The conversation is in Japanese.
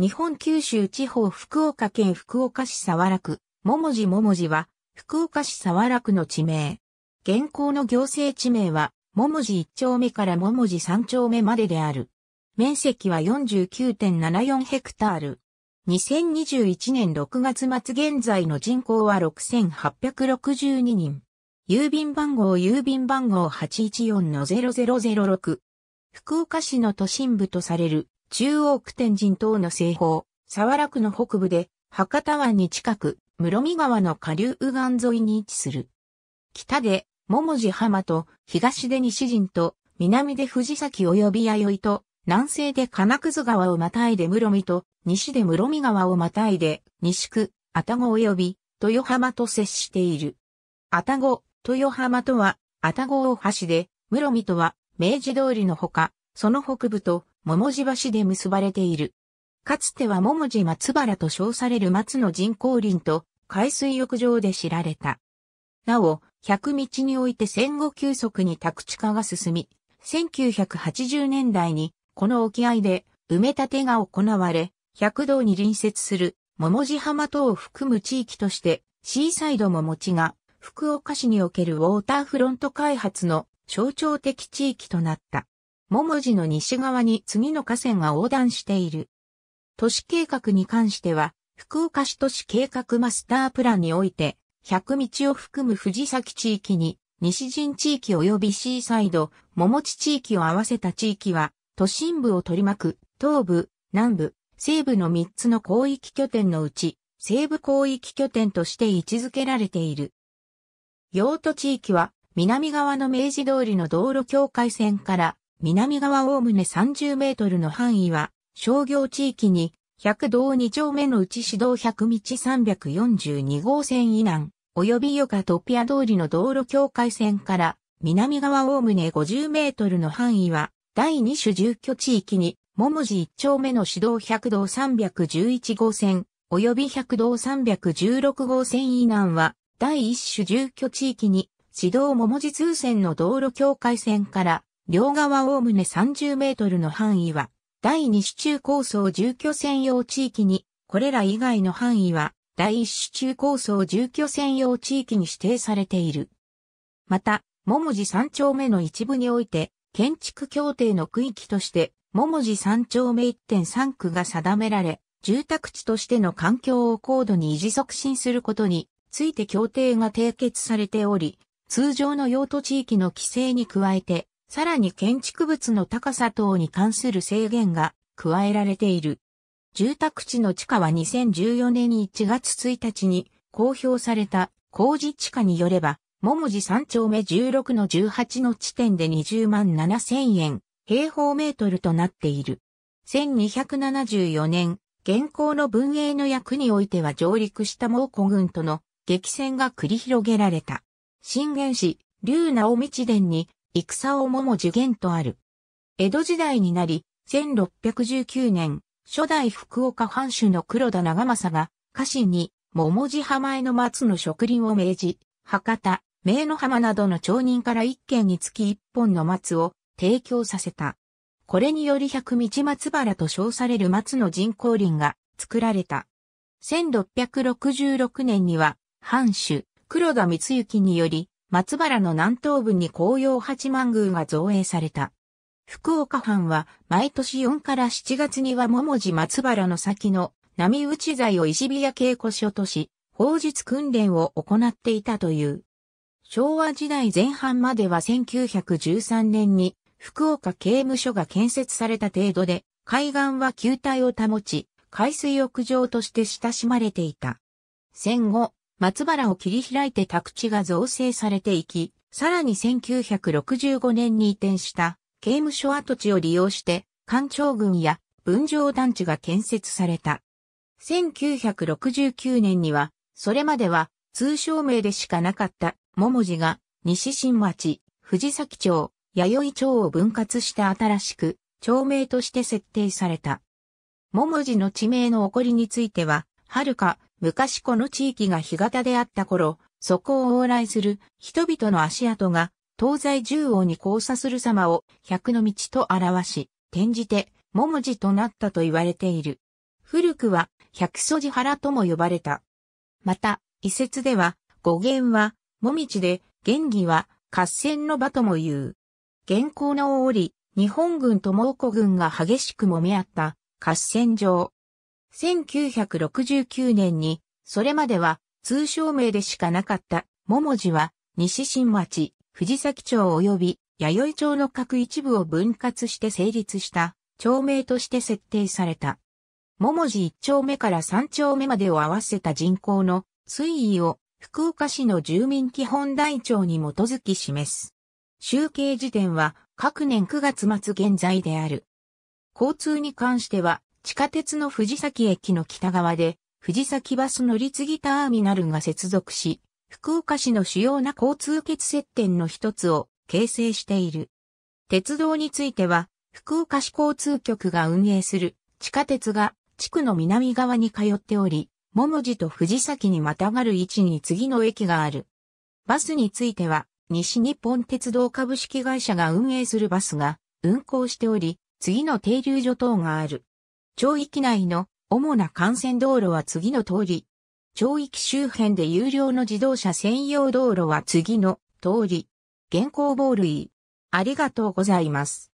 日本九州地方福岡県福岡市沢楽、ももじももじは、福岡市沢楽の地名。現行の行政地名は、ももじ1丁目からももじ3丁目までである。面積は49.74ヘクタール。2021年6月末現在の人口は6862人。郵便番号郵便番号814の0006。福岡市の都心部とされる中央区天神等の西方、沢楽区の北部で、博多湾に近く、室見川の下流右岸沿いに位置する。北で、桃地浜と、東で西陣と、南で藤崎及び弥生と、南西で金屑川をまたいで室見と、西で室見川をまたいで、西区、愛宕及び、豊浜と接している。愛宕、豊浜とは、愛宕大橋で、室見とは、明治通りのほか、その北部と桃地橋で結ばれている。かつては桃地松原と称される松の人工林と海水浴場で知られた。なお、百道において戦後急速に宅地化が進み、1980年代にこの沖合で埋め立てが行われ、百道に隣接する桃地浜等を含む地域としてシーサイドも持ちが福岡市におけるウォーターフロント開発の象徴的地域となった。桃地の西側に次の河川が横断している。都市計画に関しては、福岡市都市計画マスタープランにおいて、百道を含む藤崎地域に、西陣地域及びシーサイド、桃地地域を合わせた地域は、都心部を取り巻く、東部、南部、西部の3つの広域拠点のうち、西部広域拠点として位置づけられている。用途地域は、南側の明治通りの道路境界線から南側おおむね30メートルの範囲は、商業地域に、100道2丁目のうち市道100道342号線以南、及びヨカトピア通りの道路境界線から、南側おおむね50メートルの範囲は、第2種住居地域に、ももじ1丁目の市道100道311号線、及び100道316号線以南は、第1種住居地域に、市道ももじ通線の道路境界線から、両側おおむね30メートルの範囲は、第二支中高層住居専用地域に、これら以外の範囲は、第一支中高層住居専用地域に指定されている。また、桃じ三丁目の一部において、建築協定の区域として、桃じ三丁目1.3区が定められ、住宅地としての環境を高度に維持促進することについて協定が締結されており、通常の用途地域の規制に加えて、さらに建築物の高さ等に関する制限が加えられている。住宅地の地価は2014年1月1日に公表された工事地価によれば、桃寺3丁目16の18の地点で20万7千円平方メートルとなっている。1274年、現行の文英の役においては上陸した蒙古軍との激戦が繰り広げられた。震源市、竜直道殿に戦をもも受元とある。江戸時代になり、1619年、初代福岡藩主の黒田長政が、家臣に、桃地浜への松の植林を命じ、博多、名の浜などの町人から一軒につき一本の松を提供させた。これにより百道松原と称される松の人工林が作られた。1666年には、藩主、黒田光之により、松原の南東部に紅葉八幡宮が造営された。福岡藩は毎年4から7月には桃寺松原の先の波打ち材を石火屋稽古所とし、法術訓練を行っていたという。昭和時代前半までは1913年に福岡刑務所が建設された程度で、海岸は球体を保ち、海水浴場として親しまれていた。戦後、松原を切り開いて宅地が造成されていき、さらに1965年に移転した刑務所跡地を利用して、官庁群や分譲団地が建設された。1969年には、それまでは通称名でしかなかった桃地が西新町、藤崎町、弥生町を分割して新しく町名として設定された。桃地の地名の起こりについては、はるか昔この地域が干潟であった頃、そこを往来する人々の足跡が東西縦横に交差する様を百の道と表し、転じて桃字となったと言われている。古くは百素寺原とも呼ばれた。また、遺説では語源は桃道で、原義は合戦の場とも言う。現行の折、日本軍と蒙古軍が激しく揉み合った合戦場。1969年に、それまでは通称名でしかなかった、もじは、西新町、藤崎町及び、弥生町の各一部を分割して成立した、町名として設定された。もじ。一丁目から三丁目までを合わせた人口の推移を福岡市の住民基本台帳に基づき示す。集計時点は各年9月末現在である。交通に関しては地下鉄の藤崎駅の北側で、藤崎バス乗り継ぎターミナルが接続し、福岡市の主要な交通欠接点の一つを形成している。鉄道については、福岡市交通局が運営する地下鉄が地区の南側に通っており、桃じと藤崎にまたがる位置に次の駅がある。バスについては、西日本鉄道株式会社が運営するバスが運行しており、次の停留所等がある。町域内の主な幹線道路は次の通り。町域周辺で有料の自動車専用道路は次の通り。現行ボールイ。ありがとうございます。